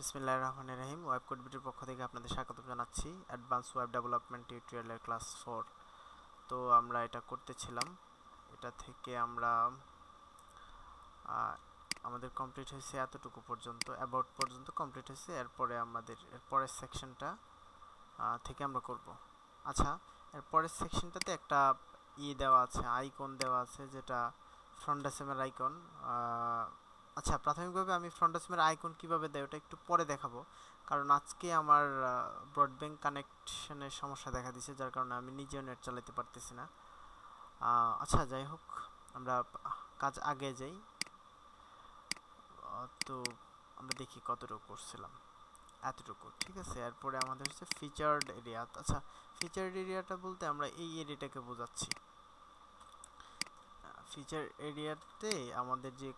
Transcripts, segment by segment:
বিসমিল্লাহ রহমান রাহিম ওয়েব কোডবিটির পক্ষ থেকে আপনাদের স্বাগত জানাচ্ছি অ্যাডভান্স ওয়েব ডেভেলপমেন্ট টিউটোরিয়ালের ক্লাস ফোর তো আমরা এটা করতেছিলাম এটা থেকে আমরা আমাদের কমপ্লিট হয়েছে এতটুকু পর্যন্ত অ্যাবাউট পর্যন্ত কমপ্লিট হয়েছে এরপরে আমাদের এরপরের সেকশনটা থেকে আমরা করব আচ্ছা এরপরের সেকশনটাতে একটা ই দেওয়া আছে আইকন দেওয়া আছে যেটা ফ্রন্ট আইকন আচ্ছা প্রাথমিকভাবে আমি ফ্রন্টাসমের আইকন কিভাবে দেয় ওটা একটু পরে দেখাবো কারণ আজকে আমার ব্রডব্যান্ড কানেকশনের সমস্যা দেখা দিছে যার কারণে আমি নিজেও নেট চালাতে পারতেছি না আচ্ছা যাই হোক আমরা কাজ আগে যাই তো আমরা দেখি কতটুকু করছিলাম এতটুকু ঠিক আছে এরপরে আমাদের হচ্ছে ফিচার্ড এরিয়া আচ্ছা ফিচার্ড এরিয়াটা বলতে আমরা এই এরিয়াটাকে বোঝাচ্ছি ফিচার এরিয়াতে আমাদের যে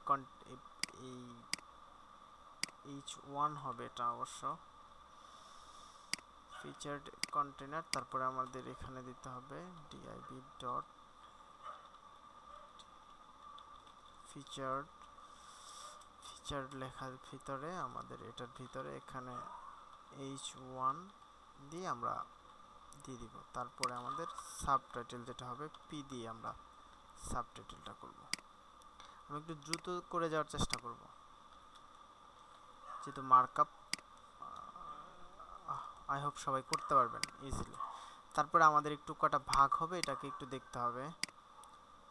এই এইচ ওয়ান হবে এটা অবশ্য ফিচার্ড কন্টেনার তারপরে আমাদের এখানে দিতে হবে ডিআইবি ডট ফিচার্ড ফিচার্ড লেখার ভিতরে আমাদের এটার ভিতরে এখানে এইচ ওয়ান দিয়ে আমরা দিয়ে দিব তারপরে আমাদের সাবটাইটেল যেটা হবে পি দিয়ে আমরা সাবটাইটেলটা করবো আমি একটু দ্রুত করে যাওয়ার চেষ্টা করব যেহেতু মার্কআপ আই হোপ সবাই করতে পারবেন ইজিলি তারপরে আমাদের একটু কটা ভাগ হবে এটাকে একটু দেখতে হবে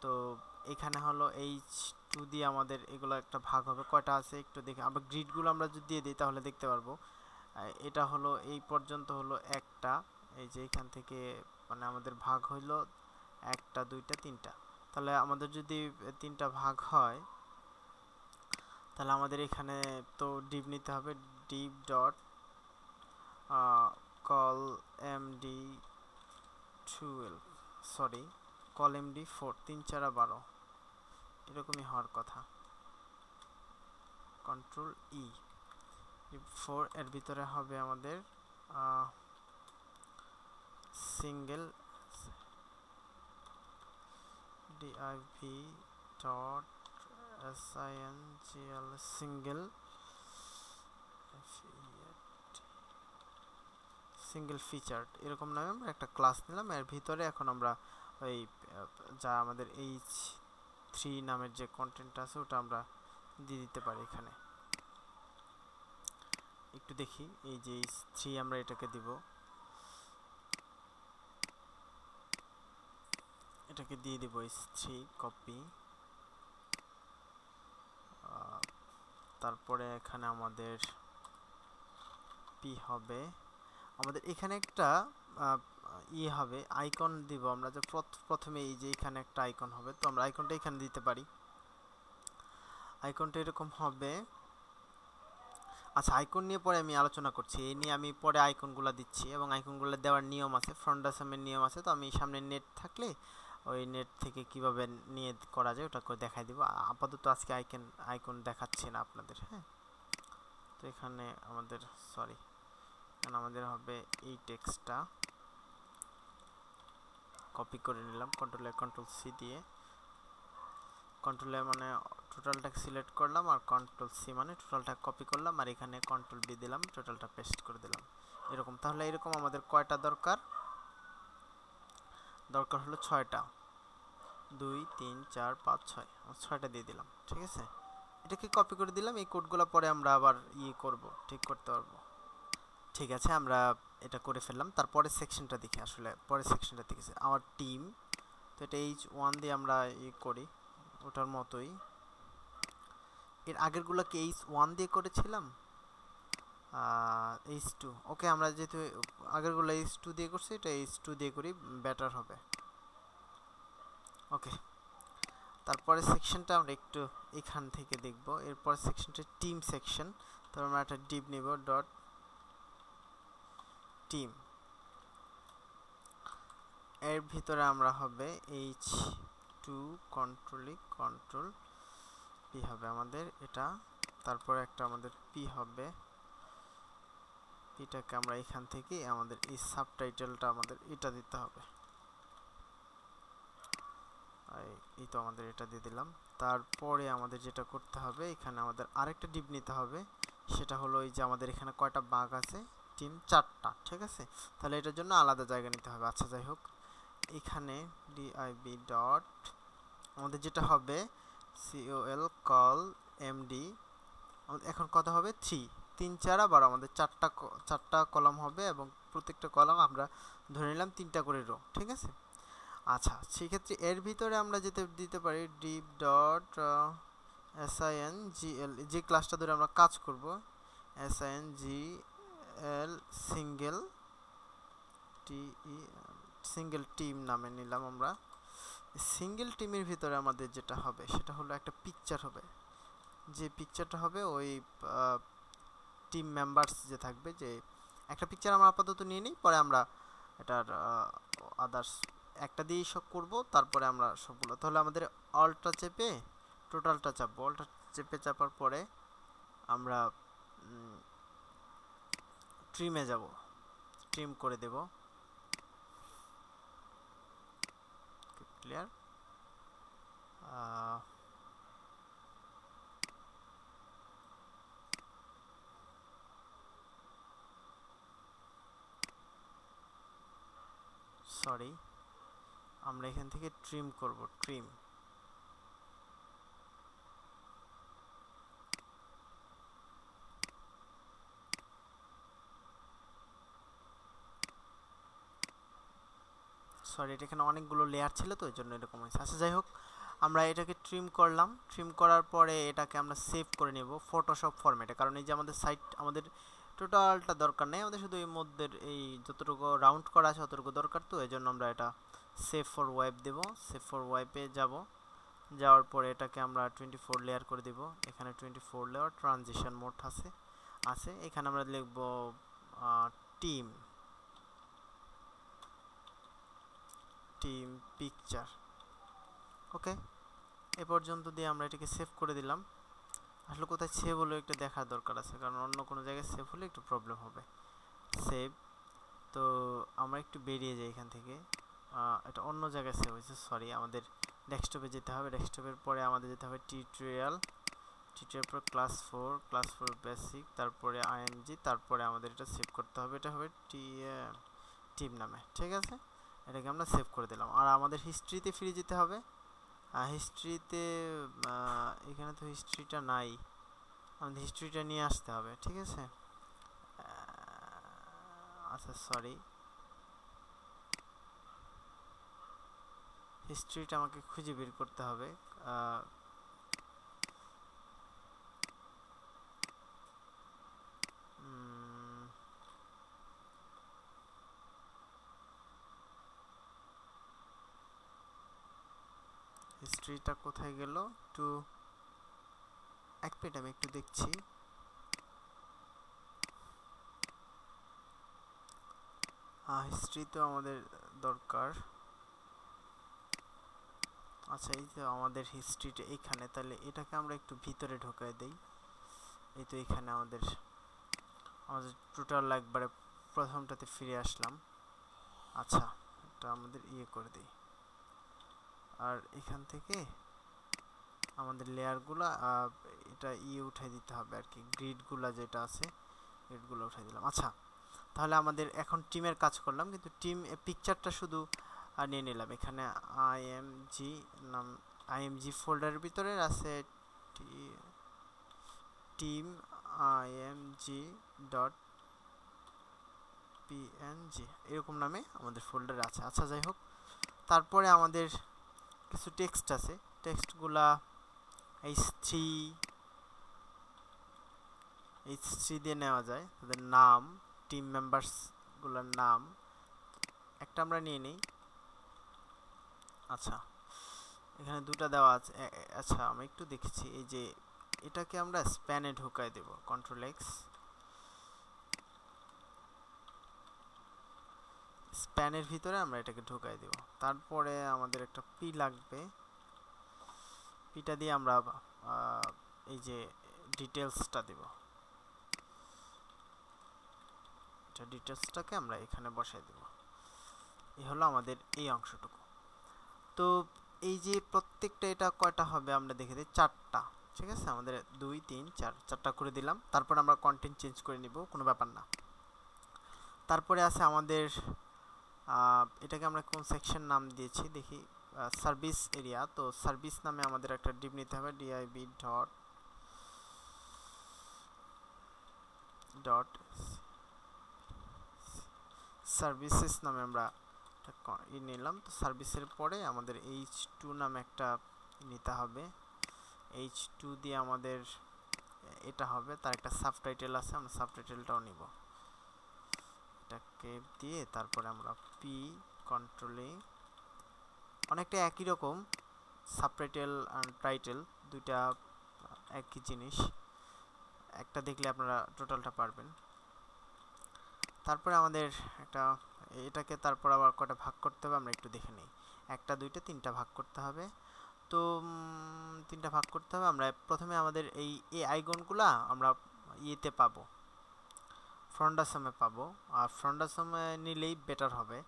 তো এখানে হলো এইচ টু দিয়ে আমাদের এগুলো একটা ভাগ হবে কয়টা আছে একটু দেখে আবার গ্রিডগুলো আমরা যদি দিয়ে দিই তাহলে দেখতে পারবো এটা হলো এই পর্যন্ত হলো একটা এই যে এখান থেকে মানে আমাদের ভাগ হইলো একটা দুইটা তিনটা তাহলে আমাদের যদি তিনটা ভাগ হয় তাহলে আমাদের এখানে তো ডিপ নিতে হবে dip dot call M D twelve sorry call M D four তিন চারা বারো এরকমই হওয়ার কথা কন্ট্রোল ই ফোর এর ভিতরে হবে আমাদের single DIV e dot singl single single single feature এরকম নামে আমরা একটা ক্লাস নিলাম এর ভিতরে এখন আমরা ওই যা আমাদের এইচ থ্রি নামের যে কন্টেন্ট আছে ওটা আমরা দিয়ে দিতে পারি এখানে একটু দেখি এই যে এইচ থ্রি আমরা এটাকে দিব এটাকে দিয়ে দিব থ্রি কপি তারপরে এখানে আমাদের পি হবে আমাদের এখানে একটা ই ইয়ে হবে আইকন দিব আমরা যে প্রথমে এই যে এখানে একটা আইকন হবে তো আমরা আইকনটা এখানে দিতে পারি আইকনটা এরকম হবে আচ্ছা আইকন নিয়ে পরে আমি আলোচনা করছি এই নিয়ে আমি পরে আইকনগুলো দিচ্ছি এবং আইকনগুলো দেওয়ার নিয়ম আছে ফ্রন্ট নিয়ম আছে তো আমি সামনে নেট থাকলে ওই নেট থেকে কিভাবে নিয়ে করা যায় ওটা করে দেখাই দিব আপাতত আজকে আইকন আইকন দেখাচ্ছি না আপনাদের হ্যাঁ তো এখানে আমাদের সরি এখানে আমাদের হবে এই টেক্সটটা কপি করে নিলাম কন্ট্রোল এ কন্ট্রোল সি দিয়ে কন্ট্রোল এ মানে টোটালটা সিলেক্ট করলাম আর কন্ট্রোল সি মানে টোটালটা কপি করলাম আর এখানে কন্ট্রোল বি দিলাম টোটালটা পেস্ট করে দিলাম এরকম তাহলে এরকম আমাদের কয়টা দরকার দরকার হলো ছয়টা দুই তিন চার পাঁচ ছয় ছয়টা দিয়ে দিলাম ঠিক আছে এটাকে কপি করে দিলাম এই কোডগুলো পরে আমরা আবার ইয়ে করব ঠিক করতে পারবো ঠিক আছে আমরা এটা করে ফেললাম তারপরের সেকশনটা দেখি আসলে পরের সেকশনটা দেখেছি আমার টিম তো এটা এইচ ওয়ান দিয়ে আমরা ই ইয়ে করি ওটার মতোই এর আগেরগুলোকে এইচ ওয়ান দিয়ে করেছিলাম আর এইচ টু ওকে আমরা যেহেতু আগেরগুলো এইচ টু দিয়ে করছি এটা এইচ টু দিয়ে করি বেটার হবে ওকে তারপরে সেকশনটা আমরা একটু এখান থেকে দেখব এরপর সেকশনটা টিম সেকশন তো আমরা একটা ডিপ নেব ডট টিম এর ভিতরে আমরা হবে এইচ টু কন্ট্রোলি কন্ট্রোল পি হবে আমাদের এটা তারপরে একটা আমাদের পি হবে এটাকে আমরা এখান থেকে আমাদের এই সাবটাইটেলটা আমাদের এটা দিতে হবে এই তো আমাদের এটা দিয়ে দিলাম তারপরে আমাদের যেটা করতে হবে এখানে আমাদের আরেকটা ডিপ নিতে হবে সেটা হলো এই যে আমাদের এখানে কয়টা বাঘ আছে টিম চারটা ঠিক আছে তাহলে এটার জন্য আলাদা জায়গা নিতে হবে আচ্ছা যাই হোক এখানে ডিআইবি ডট আমাদের যেটা হবে সিওএল কল এমডি এখন কথা হবে থ্রি তিন চার আবার আমাদের চারটা চারটা কলম হবে এবং প্রত্যেকটা কলম আমরা ধরে নিলাম তিনটা করে রো ঠিক আছে আচ্ছা সেক্ষেত্রে এর ভিতরে আমরা যেতে দিতে পারি div dot S I N G L যে ক্লাসটা ধরে আমরা কাজ করব N G L single T E single team নামে নিলাম আমরা সিঙ্গেল টিমের ভিতরে আমাদের যেটা হবে সেটা হলো একটা পিকচার হবে যে পিকচারটা হবে ওই টিম মেম্বার্স যে থাকবে যে একটা পিকচার আমরা আপাতত নিয়ে নিই পরে আমরা এটার আদার্স একটা দিয়েই সব করবো তারপরে আমরা সবগুলো তাহলে আমাদের অলটা চেপে টোটালটা চাপবো অলটা চেপে চাপার পরে আমরা ট্রিমে যাব ট্রিম করে দেব ক্লিয়ার সরি আমরা এখান থেকে ট্রিম করব ট্রিম সরি এটা এখানে অনেকগুলো লেয়ার ছিল তো ওই জন্য এরকম হয়েছে আচ্ছা যাই হোক আমরা এটাকে ট্রিম করলাম ট্রিম করার পরে এটাকে আমরা সেভ করে নেব ফটোশপ ফরম্যাটে কারণ এই যে আমাদের সাইট আমাদের টোটালটা দরকার নেই আমাদের শুধু এই মধ্যে এই যতটুকু রাউন্ড করা আছে ততটুকু দরকার তো এই জন্য আমরা এটা সেফ ফর ওয়াইপ দেব সেফ ফর ওয়াইপে যাব যাওয়ার পরে এটাকে আমরা টোয়েন্টি ফোর লেয়ার করে দেব এখানে টোয়েন্টি ফোর লেয়ার ট্রানজিশন মোট আছে আছে এখানে আমরা লিখব টিম টিম পিকচার ওকে এ পর্যন্ত দিয়ে আমরা এটাকে সেভ করে দিলাম আসলে কোথায় সেভ হলো একটু দেখার দরকার আছে কারণ অন্য কোনো জায়গায় সেভ হলে একটু প্রবলেম হবে সেভ তো আমরা একটু বেরিয়ে যাই এখান থেকে এটা অন্য জায়গায় সেভ হয়েছে সরি আমাদের ডেস্কটপে যেতে হবে ডেস্কটপের পরে আমাদের যেতে হবে টিউটোরিয়াল টিউটোরিয়াল পর class four class four basic তারপরে আইএনজি তারপরে আমাদের এটা সেভ করতে হবে এটা হবে টি টিম নামে ঠিক আছে এটাকে আমরা সেভ করে দিলাম আর আমাদের হিস্ট্রিতে ফিরে যেতে হবে হিস্ট্রিতে এখানে তো হিস্ট্রিটা নাই আমাদের হিস্ট্রিটা নিয়ে আসতে হবে ঠিক আছে আচ্ছা সরি হিস্ট্রিটা আমাকে খুঁজে বের করতে হবে হিস্ট্রিটা কোথায় গেল একটু এক মিনিট আমি একটু দেখছি হিস্ট্রি তো আমাদের দরকার আচ্ছা এই তো আমাদের হিস্ট্রিটা এখানে তাহলে এটাকে আমরা একটু ভিতরে ঢোকায় দেই এই তো এখানে আমাদের আমাদের টোটাল একবারে প্রথমটাতে ফিরে আসলাম আচ্ছা এটা আমাদের ইয়ে করে দিই আর এখান থেকে আমাদের লেয়ারগুলা এটা ই e উঠাই দিতে হবে আর কি গ্রিডগুলা যেটা আছে গ্রিডগুলো উঠাই দিলাম আচ্ছা তাহলে আমাদের এখন টিমের কাজ করলাম কিন্তু টিম পিকচারটা শুধু নিয়ে নিলাম এখানে আইএমজি নাম আইএমজি ফোল্ডারের ভিতরে আছে টিম আইএমজি ডট পিএনজি এরকম নামে আমাদের ফোল্ডার আছে আচ্ছা যাই হোক তারপরে আমাদের কিছু টেক্সট আছে টেক্সটগুলা এইচ থ্রি এইচ থ্রি দিয়ে নেওয়া যায় তাদের নাম টিম মেম্বার্সগুলোর নাম একটা আমরা নিয়ে নিই আচ্ছা এখানে দুটা দেওয়া আছে আচ্ছা আমি একটু দেখেছি এই যে এটাকে আমরা স্প্যানে ঢুকাই দেব কন্ট্রোল এক্স স্প্যানের ভিতরে আমরা এটাকে ঢুকাই দেব তারপরে আমাদের একটা পি লাগবে পিটা দিয়ে আমরা এই যে ডিটেলসটা দেব এটা ডিটেলসটাকে আমরা এখানে বসাই দেব এই হলো আমাদের এই অংশটুকু তো এই যে প্রত্যেকটা এটা কয়টা হবে আমরা দেখে দিই চারটা ঠিক আছে আমাদের দুই তিন চার চারটা করে দিলাম তারপর আমরা কন্টেন্ট চেঞ্জ করে নিব কোনো ব্যাপার না তারপরে আছে আমাদের এটাকে আমরা কোন সেকশন নাম দিয়েছি দেখি সার্ভিস এরিয়া তো সার্ভিস নামে আমাদের একটা ডিপ নিতে হবে ডিআইবি ডট ডট সার্ভিসেস নামে আমরা ই নিলাম তো সার্ভিসের পরে আমাদের এইচ টু নামে একটা নিতে হবে এইচ টু দিয়ে আমাদের এটা হবে তার একটা সাবটাইটেল আছে আমরা সাবটাইটেলটাও নিব এটাকে দিয়ে তারপরে আমরা পি কন্ট্রোলে অনেকটা একই রকম সাবটাইটেল অ্যান্ড টাইটেল দুইটা একই জিনিস একটা দেখলে আপনারা টোটালটা পারবেন তারপরে আমাদের একটা এটাকে তারপর আবার কটা ভাগ করতে হবে আমরা একটু দেখে নিই একটা দুইটা তিনটা ভাগ করতে হবে তো তিনটা ভাগ করতে হবে আমরা প্রথমে আমাদের এই এ আইগনগুলা আমরা ইয়েতে পাবো ফ্রন্ডাসমে পাবো আর ফ্রন্ডাসমে নিলেই বেটার হবে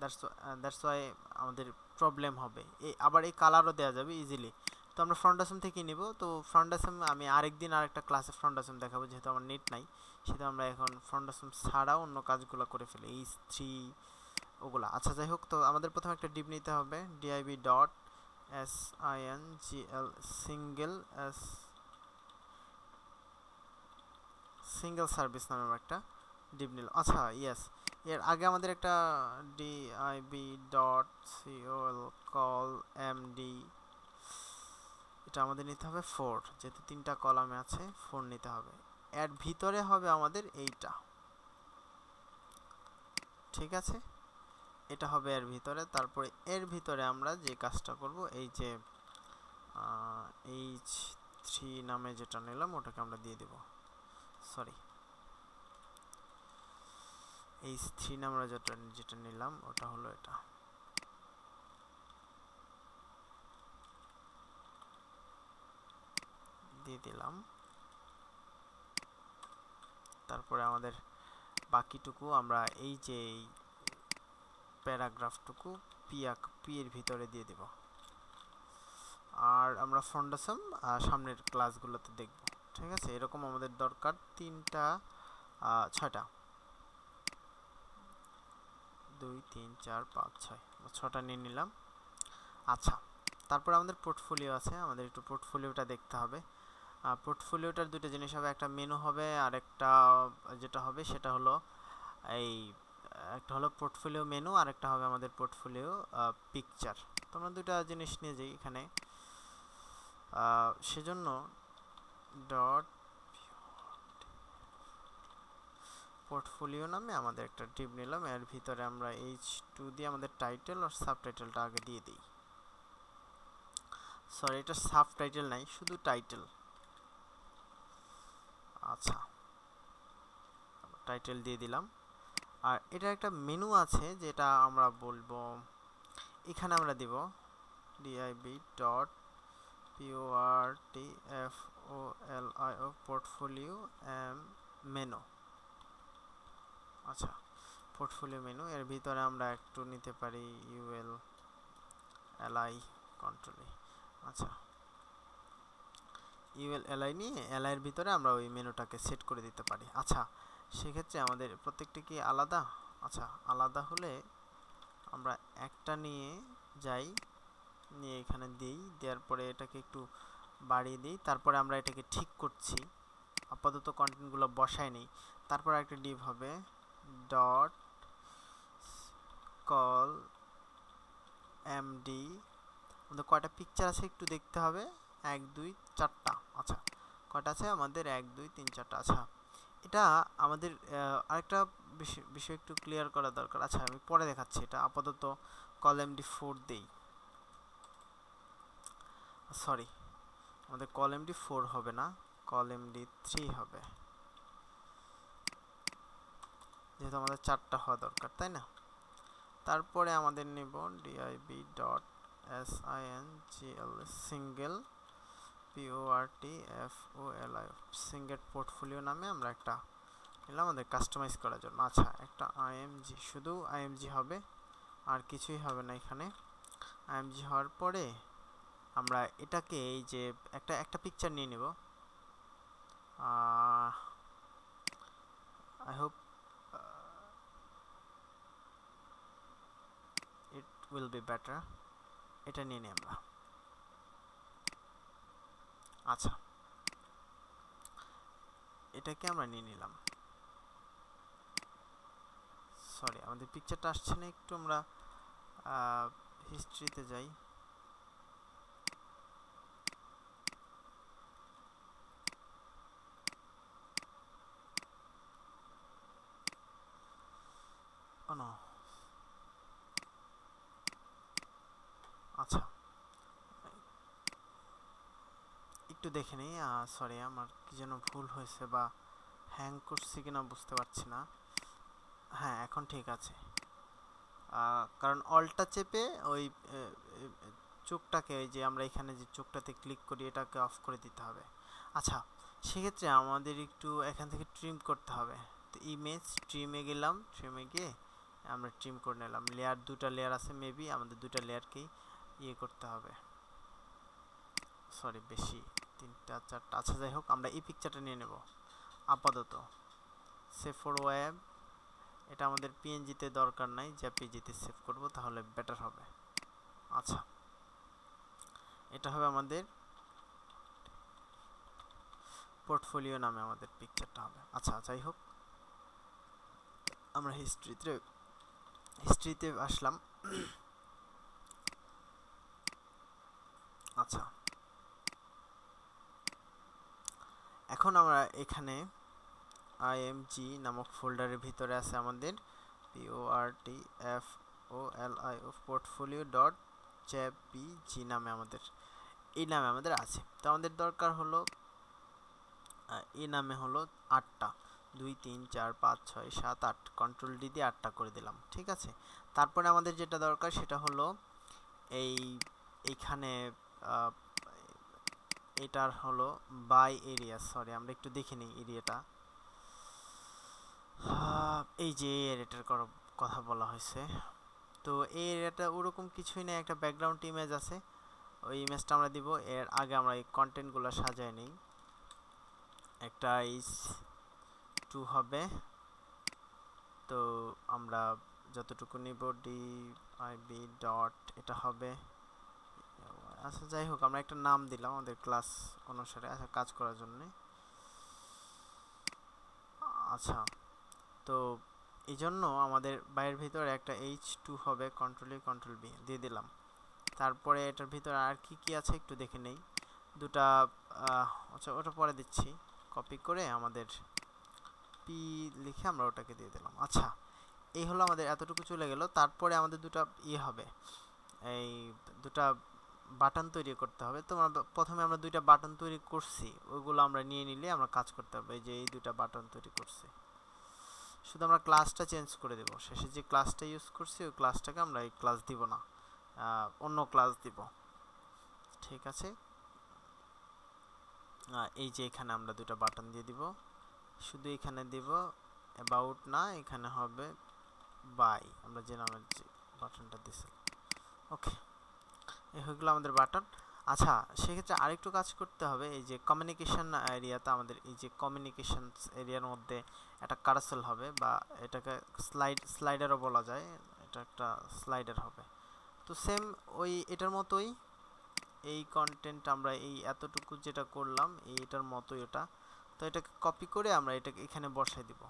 দ্যাটস দ্যাটস ওয়াই আমাদের প্রবলেম হবে এই আবার এই কালারও দেওয়া যাবে ইজিলি তো আমরা ফ্রন্টাসম থেকেই নিব তো ফ্রন্টাসম আমি আরেকদিন আরেকটা ক্লাসে ফ্রন্টাসম দেখাবো যেহেতু আমার নেট নাই সেহেতু আমরা এখন ফ্রন্টাসম ছাড়াও অন্য কাজগুলো করে ফেলি এই থ্রি ওগুলো আচ্ছা যাই হোক তো আমাদের প্রথমে একটা ডিপ নিতে হবে DIV dot S I N G L single S single service নামের একটা ডিপ নিল আচ্ছা ইয়েস এর আগে আমাদের একটা DIV dot col col MD এটা আমাদের নিতে হবে ফোর যেহেতু তিনটা কলামে আছে ফোর নিতে হবে এর ভিতরে হবে আমাদের এইটা ঠিক আছে এটা হবে এর ভিতরে তারপরে এর ভিতরে আমরা যে কাজটা করব এই যে এইচ থ্রি নামে যেটা নিলাম ওটাকে আমরা দিয়ে দেবো সরি এই থ্রি আমরা যেটা যেটা নিলাম ওটা হলো এটা দিয়ে দিলাম তারপরে আমাদের বাকিটুকু আমরা এই যে এই প্যারাগ্রাফটুকু পিয়া পি এর ভিতরে দিয়ে দেব আর আমরা ফন্ডাসম সামনের ক্লাসগুলোতে দেখব ঠিক আছে এরকম আমাদের দরকার তিনটা ছটা দুই তিন চার পাঁচ ছয় ছটা নিয়ে নিলাম আচ্ছা তারপর আমাদের পোর্টফোলিও আছে আমাদের একটু পোর্টফোলিওটা দেখতে হবে পোর্টফোলিওটার দুটো জিনিস হবে একটা মেনু হবে আর একটা যেটা হবে সেটা হলো এই একটা হলো পোর্টফোলিও মেনু আর একটা হবে আমাদের পোর্টফোলিও পিকচার তোমরা দুটা জিনিস নিয়ে যাই এখানে সেজন্য ডট পোর্টফোলিও নামে আমাদের একটা টিপ নিলাম এর ভিতরে আমরা এইচ টু দিয়ে আমাদের টাইটেল আর সাবটাইটেলটা আগে দিয়ে দিই সরি এটা সাবটাইটেল নাই শুধু টাইটেল আচ্ছা টাইটেল দিয়ে দিলাম আর এটা একটা মেনু আছে যেটা আমরা বলবো এখানে আমরা দিব DIV dot P O R T F O L I O portfolio menu আচ্ছা পোর্টফোলিও মেনু এর ভিতরে আমরা একটু নিতে পারি ইউএল এলআই কন্ট্রোলে আচ্ছা ইউএল এলআই নিয়ে এলআইয়ের ভিতরে আমরা ওই মেনুটাকে সেট করে দিতে পারি আচ্ছা সেক্ষেত্রে আমাদের প্রত্যেকটি কি আলাদা আচ্ছা আলাদা হলে আমরা একটা নিয়ে যাই নিয়ে এখানে দিই দেওয়ার পরে এটাকে একটু বাড়িয়ে দিই তারপরে আমরা এটাকে ঠিক করছি আপাতত কন্টেন্টগুলো বসাই নিই তারপর একটা ডিভ হবে ডট কল এমডি আমাদের কয়টা পিকচার আছে একটু দেখতে হবে এক দুই চারটা আচ্ছা কয়টা আছে আমাদের এক দুই তিন চারটা আচ্ছা এটা আমাদের আরেকটা বিষয় একটু ক্লিয়ার করা দরকার আচ্ছা আমি পরে দেখাচ্ছি এটা আপাতত কল এমডি ফোর দিই সরি আমাদের ডি ফোর হবে না ডি থ্রি হবে যেহেতু আমাদের চারটা হওয়া দরকার তাই না তারপরে আমাদের নেব DIV dot S I N G L single P O R T F O L I single portfolio নামে আমরা একটা নিলাম আমাদের কাস্টমাইজ করার জন্য আচ্ছা একটা আইএমজি শুধু আইএমজি হবে আর কিছুই হবে না এখানে আইএমজি হওয়ার পরে আমরা এটাকে এই যে একটা একটা পিকচার নিয়ে নেব I hope it will be better এটা নিয়ে নিই আমরা আচ্ছা এটাকে আমরা নিয়ে নিলাম সরি আমাদের পিকচারটা আসছে না একটু আমরা হিস্ট্রিতে যাই না আচ্ছা একটু দেখে নিই সরি আমার কি যেন ভুল হয়েছে বা হ্যাং করছি কিনা বুঝতে পারছি না হ্যাঁ এখন ঠিক আছে কারণ অলটা চেপে ওই চোখটাকে ওই যে আমরা এখানে যে চোখটাতে ক্লিক করি এটাকে অফ করে দিতে হবে আচ্ছা সেক্ষেত্রে আমাদের একটু এখান থেকে ট্রিম করতে হবে তো ইমেজ ট্রিমে গেলাম ট্রিমে গিয়ে আমরা ট্রিম করে নিলাম লেয়ার দুটা লেয়ার আছে মেবি আমাদের দুটা লেয়ারকেই ইয়ে করতে হবে সরি বেশি তিনটা চারটা আচ্ছা যাই হোক আমরা এই পিকচারটা নিয়ে নেব আপাতত সে ফর ওয়েব এটা আমাদের পিএনজিতে দরকার নাই যা পিজিতে সেভ করব তাহলে বেটার হবে আচ্ছা এটা হবে আমাদের পোর্টফোলিও নামে আমাদের পিকচারটা হবে আচ্ছা যাই হোক আমরা হিস্ট্রিতে হিস্ট্রিতে আসলাম আচ্ছা এখন আমরা এখানে আইএমজি নামক ফোল্ডারের ভিতরে আছে আমাদের P O R T F O L I O portfolio dot G নামে আমাদের এই নামে আমাদের আছে তো আমাদের দরকার হলো এই নামে হলো আটটা দুই তিন চার পাঁচ ছয় সাত আট কন্ট্রোল ডি দিয়ে আটটা করে দিলাম ঠিক আছে তারপরে আমাদের যেটা দরকার সেটা হলো এই এইখানে এটার হলো বাই এরিয়া সরি আমরা একটু দেখে নিই এরিয়াটা এই যে এরিয়াটার কথা বলা হয়েছে তো এই এরিয়াটা ওরকম কিছুই নেই একটা ব্যাকগ্রাউন্ড ইমেজ আছে ওই ইমেজটা আমরা দিব এর আগে আমরা এই কন্টেন্টগুলো সাজায় নিই একটা এই টু হবে তো আমরা যতটুকু নিব ডি আই বি ডট এটা হবে আচ্ছা যাই হোক আমরা একটা নাম দিলাম আমাদের ক্লাস অনুসারে আচ্ছা কাজ করার জন্য আচ্ছা তো এই জন্য আমাদের বাইরের ভিতরে একটা এইচ টু হবে কন্ট্রোল এ কন্ট্রোল বি দিয়ে দিলাম তারপরে এটার ভিতরে আর কি কি আছে একটু দেখে নেই দুটা আচ্ছা ওটা পরে দিচ্ছি কপি করে আমাদের পি লিখে আমরা ওটাকে দিয়ে দিলাম আচ্ছা এই হলো আমাদের এতটুকু চলে গেল তারপরে আমাদের দুটো ইয়ে হবে এই দুটা বাটন তৈরি করতে হবে তো প্রথমে আমরা দুইটা বাটন তৈরি করছি ওইগুলো আমরা নিয়ে নিলে আমরা কাজ করতে হবে যে এই দুটো বাটন তৈরি করছি শুধু আমরা ক্লাসটা চেঞ্জ করে দেব শেষে যে ক্লাসটা ইউজ করছি ওই ক্লাসটাকে আমরা এই ক্লাস দিব না অন্য ক্লাস দিব ঠিক আছে এই যে এখানে আমরা দুটা বাটন দিয়ে দিব শুধু এখানে দেব অ্যাবাউট না এখানে হবে বাই আমরা যে নামের যে বাটনটা দিছি ওকে এই হয়ে আমাদের বাটন আচ্ছা সেক্ষেত্রে আরেকটু কাজ করতে হবে এই যে কমিউনিকেশান এরিয়াতে আমাদের এই যে কমিউনিকেশন এরিয়ার মধ্যে একটা কারসেল হবে বা এটাকে স্লাইড স্লাইডারও বলা যায় এটা একটা স্লাইডার হবে তো সেম ওই এটার মতোই এই কন্টেন্ট আমরা এই এতটুকু যেটা করলাম এইটার মতোই ওটা তো এটাকে কপি করে আমরা এটাকে এখানে বসাই দিব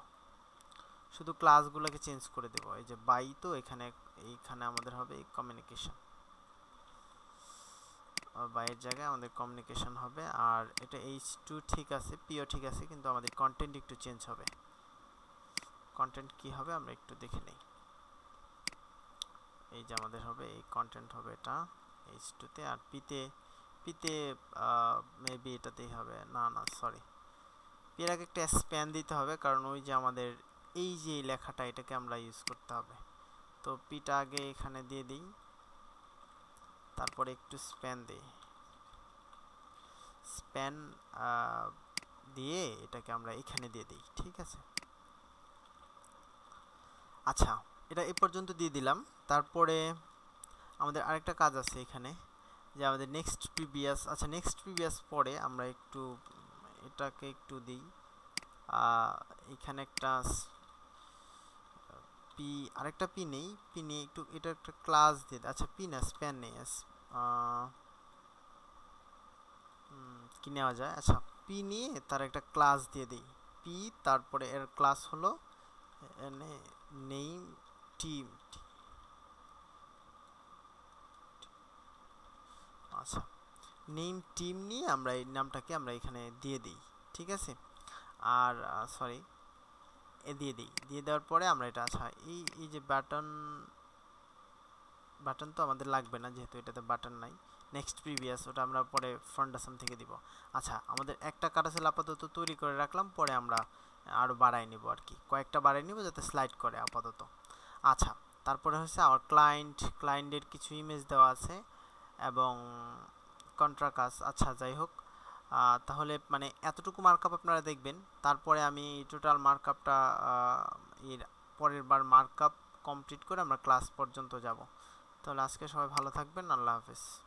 শুধু ক্লাসগুলোকে চেঞ্জ করে দেব এই যে বাই তো এখানে এইখানে আমাদের হবে কমিউনিকেশন বাইয়ের জায়গায় আমাদের কমিউনিকেশন হবে আর এটা এইচ টু ঠিক আছে পিও ঠিক আছে কিন্তু আমাদের কন্টেন্ট একটু চেঞ্জ হবে কন্টেন্ট কি হবে আমরা একটু দেখে নেই এই যে আমাদের হবে এই কন্টেন্ট হবে এটা এইচ টুতে আর পিতে পিতে মেবি এটাতেই হবে না না সরি আগে একটা স্প্যান দিতে হবে কারণ ওই যে আমাদের এই যে লেখাটা এটাকে আমরা ইউজ করতে হবে তো পিটা আগে এখানে দিয়ে দিই তারপরে একটু স্প্যান দিই স্প্যান দিয়ে এটাকে আমরা এখানে দিয়ে দিই ঠিক আছে আচ্ছা এটা এ পর্যন্ত দিয়ে দিলাম তারপরে আমাদের আরেকটা কাজ আছে এখানে যে আমাদের নেক্সট পিবিএস আচ্ছা নেক্সট পিবিএস পরে আমরা একটু এটাকে একটু দিই এখানে একটা পি আরেকটা পি নেই পি নেই একটু এটা একটা ক্লাস দিয়ে আচ্ছা পি না স্প্যান নেই কি নেওয়া যায় আচ্ছা পি নিয়ে তার একটা ক্লাস দিয়ে দিই পি তারপরে এর ক্লাস হলো নেইম টিম আচ্ছা নেম টিম নিয়ে আমরা এই নামটাকে আমরা এখানে দিয়ে দিই ঠিক আছে আর সরি দিয়ে দিই দিয়ে দেওয়ার পরে আমরা এটা আচ্ছা এই এই যে বাটন বাটন তো আমাদের লাগবে না যেহেতু এটাতে বাটন নাই নেক্সট প্রিভিয়াস ওটা আমরা পরে ফন্ডাসাম থেকে দিব আচ্ছা আমাদের একটা কাটাসেল আপাতত তৈরি করে রাখলাম পরে আমরা আরও বাড়াই নিব আর কি কয়েকটা বাড়াই নিব যাতে স্লাইড করে আপাতত আচ্ছা তারপরে হচ্ছে আমার ক্লায়েন্ট ক্লায়েন্টের কিছু ইমেজ দেওয়া আছে এবং কন্ট্রা কাজ আচ্ছা যাই হোক তাহলে মানে এতটুকু মার্কআপ আপনারা দেখবেন তারপরে আমি টোটাল মার্কআপটা এর পরের বার মার্কআপ কমপ্লিট করে আমরা ক্লাস পর্যন্ত যাব তাহলে আজকে সবাই ভালো থাকবেন আল্লাহ হাফিজ